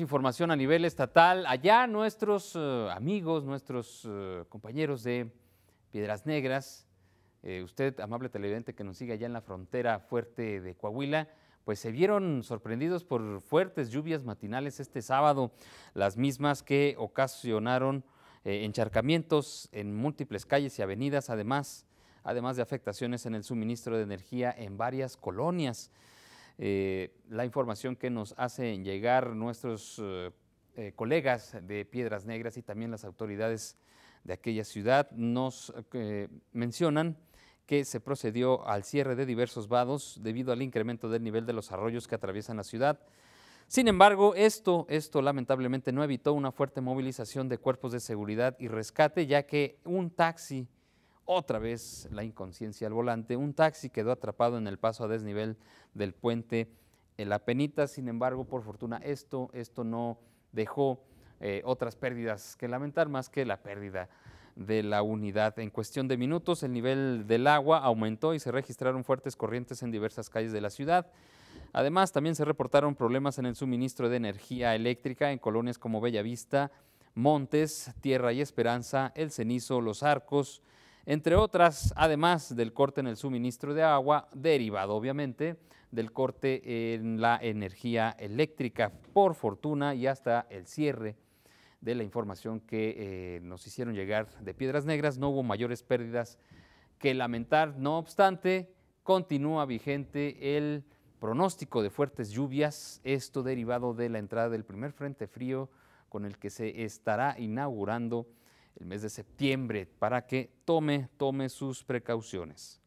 información a nivel estatal. Allá nuestros eh, amigos, nuestros eh, compañeros de Piedras Negras, eh, usted, amable televidente que nos sigue allá en la frontera fuerte de Coahuila, pues se vieron sorprendidos por fuertes lluvias matinales este sábado, las mismas que ocasionaron encharcamientos en múltiples calles y avenidas, además, además de afectaciones en el suministro de energía en varias colonias. Eh, la información que nos hacen llegar nuestros eh, eh, colegas de Piedras Negras y también las autoridades de aquella ciudad nos mencionan que se procedió al cierre de diversos vados debido al incremento del nivel de los arroyos que atraviesan la ciudad. Sin embargo, esto, esto lamentablemente no evitó una fuerte movilización de cuerpos de seguridad y rescate, ya que un taxi otra vez la inconsciencia al volante. Un taxi quedó atrapado en el paso a desnivel del puente La Penita. Sin embargo, por fortuna, esto, esto no dejó eh, otras pérdidas que lamentar, más que la pérdida de la unidad. En cuestión de minutos, el nivel del agua aumentó y se registraron fuertes corrientes en diversas calles de la ciudad. Además, también se reportaron problemas en el suministro de energía eléctrica en colonias como Bellavista, Montes, Tierra y Esperanza, El Cenizo, Los Arcos, entre otras, además del corte en el suministro de agua, derivado obviamente del corte en la energía eléctrica, por fortuna y hasta el cierre de la información que eh, nos hicieron llegar de Piedras Negras, no hubo mayores pérdidas que lamentar. No obstante, continúa vigente el pronóstico de fuertes lluvias, esto derivado de la entrada del primer frente frío con el que se estará inaugurando el mes de septiembre para que tome, tome sus precauciones.